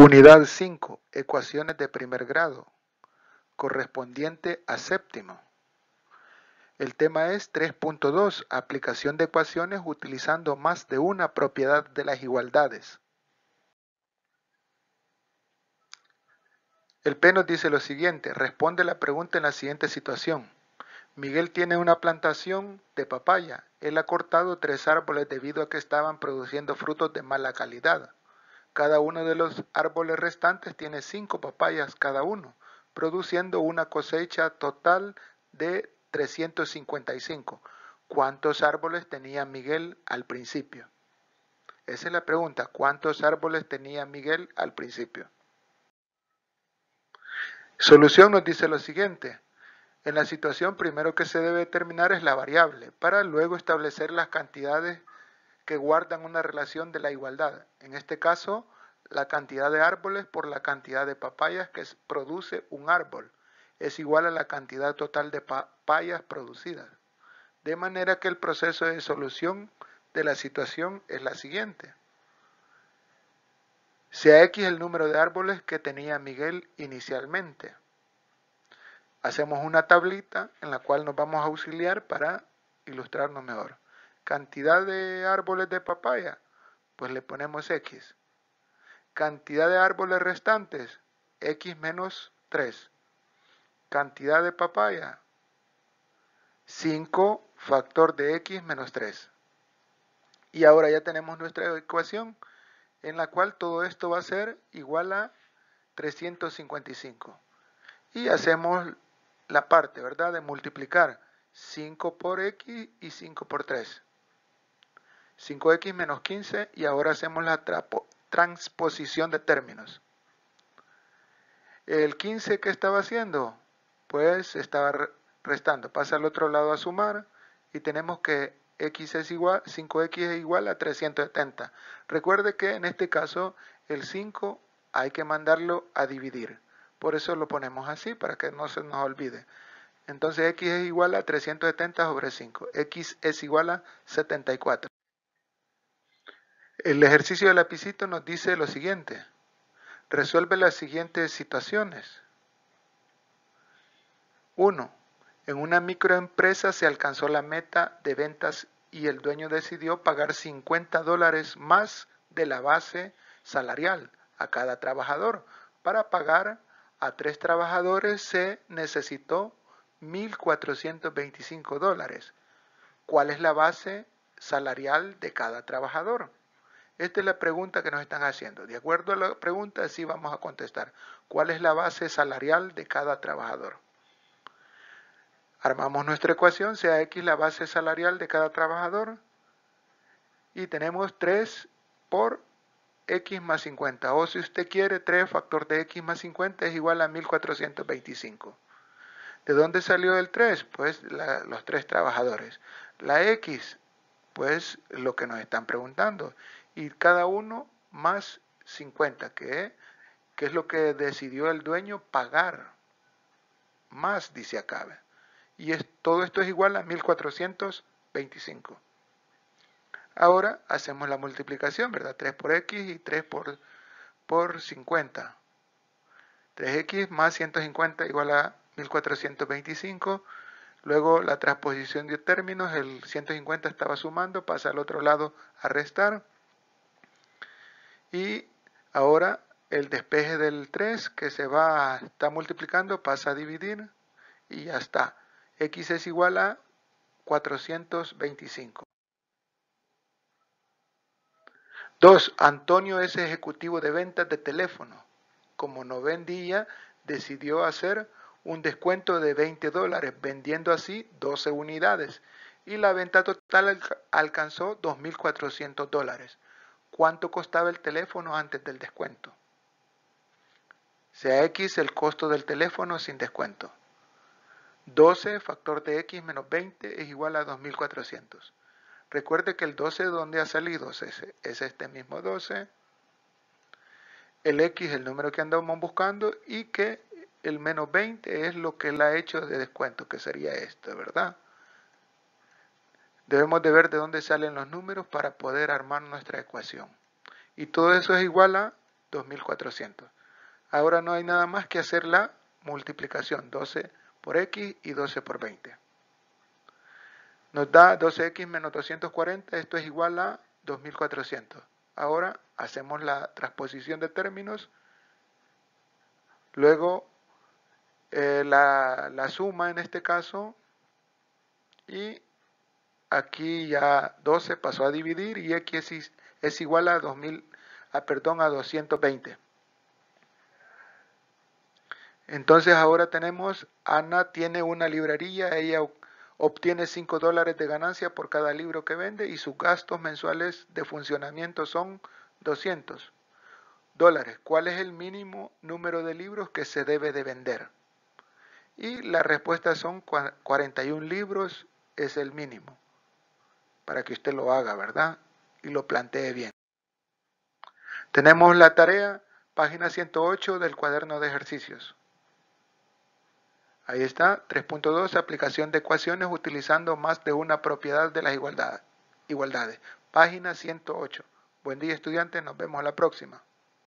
Unidad 5. Ecuaciones de primer grado, correspondiente a séptimo. El tema es 3.2. Aplicación de ecuaciones utilizando más de una propiedad de las igualdades. El P nos dice lo siguiente. Responde la pregunta en la siguiente situación. Miguel tiene una plantación de papaya. Él ha cortado tres árboles debido a que estaban produciendo frutos de mala calidad. Cada uno de los árboles restantes tiene cinco papayas cada uno, produciendo una cosecha total de 355. ¿Cuántos árboles tenía Miguel al principio? Esa es la pregunta. ¿Cuántos árboles tenía Miguel al principio? Solución nos dice lo siguiente. En la situación primero que se debe determinar es la variable, para luego establecer las cantidades que guardan una relación de la igualdad. En este caso, la cantidad de árboles por la cantidad de papayas que produce un árbol es igual a la cantidad total de papayas producidas. De manera que el proceso de solución de la situación es la siguiente. Sea X el número de árboles que tenía Miguel inicialmente. Hacemos una tablita en la cual nos vamos a auxiliar para ilustrarnos mejor. Cantidad de árboles de papaya, pues le ponemos X. Cantidad de árboles restantes, X menos 3. Cantidad de papaya, 5 factor de X menos 3. Y ahora ya tenemos nuestra ecuación en la cual todo esto va a ser igual a 355. Y hacemos la parte, ¿verdad? De multiplicar 5 por X y 5 por 3. 5x menos 15 y ahora hacemos la transposición de términos. El 15 que estaba haciendo, pues estaba restando, pasa al otro lado a sumar y tenemos que x es igual, 5x es igual a 370. Recuerde que en este caso el 5 hay que mandarlo a dividir. Por eso lo ponemos así, para que no se nos olvide. Entonces x es igual a 370 sobre 5. x es igual a 74. El ejercicio del lapicito nos dice lo siguiente. Resuelve las siguientes situaciones. 1. En una microempresa se alcanzó la meta de ventas y el dueño decidió pagar 50 dólares más de la base salarial a cada trabajador. Para pagar a tres trabajadores se necesitó 1.425 dólares. ¿Cuál es la base salarial de cada trabajador? Esta es la pregunta que nos están haciendo. De acuerdo a la pregunta, sí vamos a contestar. ¿Cuál es la base salarial de cada trabajador? Armamos nuestra ecuación, sea X la base salarial de cada trabajador. Y tenemos 3 por X más 50. O si usted quiere, 3 factor de X más 50 es igual a 1425. ¿De dónde salió el 3? Pues los tres trabajadores. La X, pues lo que nos están preguntando y cada uno más 50, que, es lo que decidió el dueño pagar. Más, dice Acabe. Y es, todo esto es igual a 1425. Ahora hacemos la multiplicación, ¿verdad? 3 por x y 3 por, por 50. 3x más 150 igual a 1425. Luego la transposición de términos, el 150 estaba sumando, pasa al otro lado a restar. Y ahora el despeje del 3 que se va, está multiplicando, pasa a dividir y ya está. X es igual a 425. 2. Antonio es ejecutivo de ventas de teléfono. Como no vendía, decidió hacer un descuento de 20 dólares, vendiendo así 12 unidades. Y la venta total alcanzó 2.400 dólares cuánto costaba el teléfono antes del descuento. Sea X el costo del teléfono sin descuento. 12 factor de X menos 20 es igual a 2400. Recuerde que el 12 donde ha salido ese? es este mismo 12. El X es el número que andamos buscando y que el menos 20 es lo que le ha hecho de descuento, que sería esto, ¿verdad? Debemos de ver de dónde salen los números para poder armar nuestra ecuación. Y todo eso es igual a 2400. Ahora no hay nada más que hacer la multiplicación, 12 por x y 12 por 20. Nos da 12x menos 240, esto es igual a 2400. Ahora hacemos la transposición de términos, luego eh, la, la suma en este caso y aquí ya 12 pasó a dividir y x es, igual a 2000, a, ah, perdón, a 220. Entonces ahora tenemos, Ana tiene una librería, ella obtiene 5 dólares de ganancia por cada libro que vende y sus gastos mensuales de funcionamiento son 200 dólares. ¿Cuál es el mínimo número de libros que se debe de vender? Y la respuesta son 41 libros es el mínimo para que usted lo haga, ¿verdad? Y lo plantee bien. Tenemos la tarea, página 108 del cuaderno de ejercicios. Ahí está, 3.2, aplicación de ecuaciones utilizando más de una propiedad de las igualdades. igualdades. Página 108. Buen día estudiantes, nos vemos la próxima.